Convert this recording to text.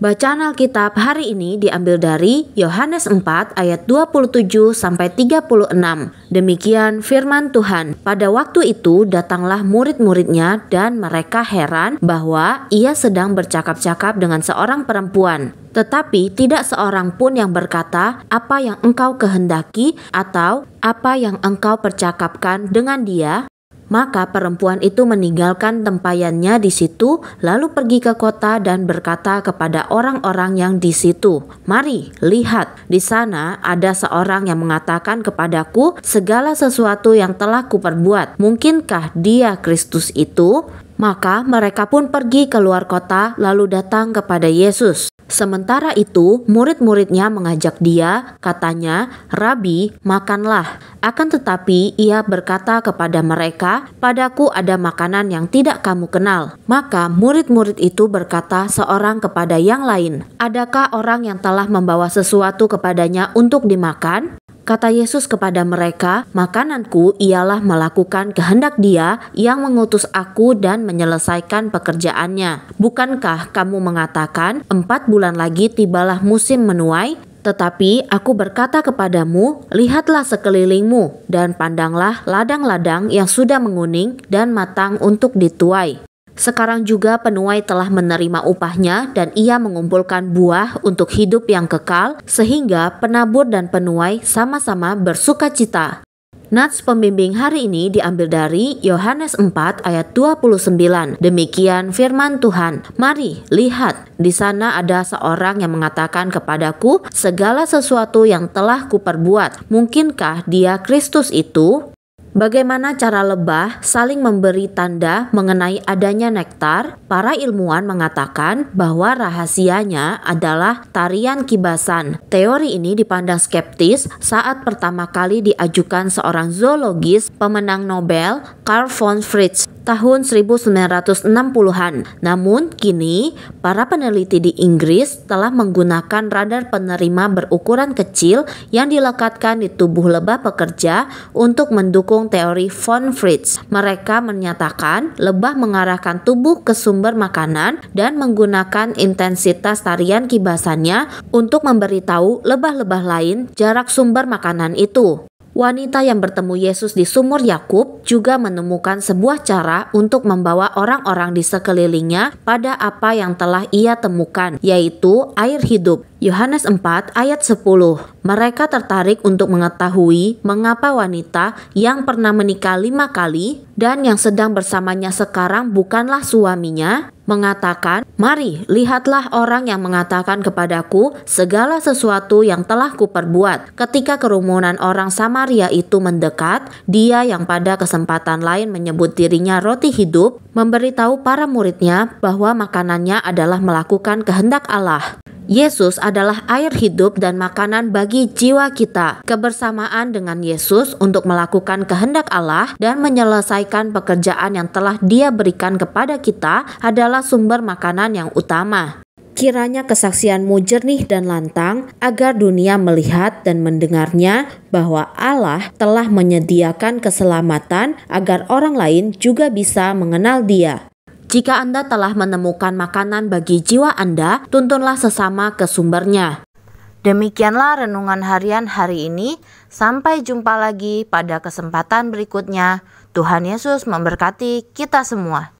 Bacaan Alkitab hari ini diambil dari Yohanes 4 ayat 27 sampai 36. Demikian firman Tuhan. Pada waktu itu datanglah murid-muridnya dan mereka heran bahwa ia sedang bercakap-cakap dengan seorang perempuan. Tetapi tidak seorang pun yang berkata, "Apa yang engkau kehendaki?" atau "Apa yang engkau percakapkan dengan dia?" Maka perempuan itu meninggalkan tempayannya di situ, lalu pergi ke kota dan berkata kepada orang-orang yang di situ, "Mari, lihat, di sana ada seorang yang mengatakan kepadaku segala sesuatu yang telah kuperbuat. Mungkinkah dia Kristus itu?" Maka mereka pun pergi keluar kota, lalu datang kepada Yesus. Sementara itu, murid-muridnya mengajak dia, katanya, "Rabi, makanlah." Akan tetapi ia berkata kepada mereka, "Padaku ada makanan yang tidak kamu kenal." Maka murid-murid itu berkata seorang kepada yang lain, "Adakah orang yang telah membawa sesuatu kepadanya untuk dimakan?" Kata Yesus kepada mereka, "Makananku ialah melakukan kehendak Dia yang mengutus Aku dan menyelesaikan pekerjaannya. Bukankah kamu mengatakan, empat bulan lagi tibalah musim menuai? Tetapi aku berkata kepadamu, lihatlah sekelilingmu dan pandanglah ladang-ladang yang sudah menguning dan matang untuk dituai. Sekarang juga penuai telah menerima upahnya dan ia mengumpulkan buah untuk hidup yang kekal sehingga penabur dan penuai sama-sama bersuka cita. Nats pembimbing hari ini diambil dari Yohanes 4 ayat 29. Demikian firman Tuhan. Mari, lihat, di sana ada seorang yang mengatakan kepadaku segala sesuatu yang telah kuperbuat. Mungkinkah dia Kristus itu? Bagaimana cara lebah saling memberi tanda mengenai adanya nektar? Para ilmuwan mengatakan bahwa rahasianya adalah tarian kibasan. Teori ini dipandang skeptis saat pertama kali diajukan seorang zoologis pemenang Nobel Carl von Fritsch tahun 1960-an. Namun kini para peneliti di Inggris telah menggunakan radar penerima berukuran kecil yang dilekatkan di tubuh lebah pekerja untuk mendukung mendukung teori von Fritz. Mereka menyatakan lebah mengarahkan tubuh ke sumber makanan dan menggunakan intensitas tarian kibasannya untuk memberitahu lebah-lebah lain jarak sumber makanan itu. Wanita yang bertemu Yesus di sumur Yakub juga menemukan sebuah cara untuk membawa orang-orang di sekelilingnya pada apa yang telah ia temukan, yaitu air hidup. Yohanes 4 ayat 10. Mereka tertarik untuk mengetahui mengapa wanita yang pernah menikah lima kali dan yang sedang bersamanya sekarang bukanlah suaminya mengatakan, Mari, lihatlah orang yang mengatakan kepadaku segala sesuatu yang telah kuperbuat. Ketika kerumunan orang Samaria itu mendekat, dia yang pada kesempatan lain menyebut dirinya roti hidup, memberitahu para muridnya bahwa makanannya adalah melakukan kehendak Allah. Yesus adalah air hidup dan makanan bagi jiwa kita. Kebersamaan dengan Yesus untuk melakukan kehendak Allah dan menyelesaikan pekerjaan yang telah Dia berikan kepada kita adalah sumber makanan yang utama. Kiranya kesaksianmu jernih dan lantang, agar dunia melihat dan mendengarnya bahwa Allah telah menyediakan keselamatan agar orang lain juga bisa mengenal Dia. Jika Anda telah menemukan makanan bagi jiwa Anda, tuntunlah sesama ke sumbernya. Demikianlah renungan harian hari ini. Sampai jumpa lagi pada kesempatan berikutnya. Tuhan Yesus memberkati kita semua.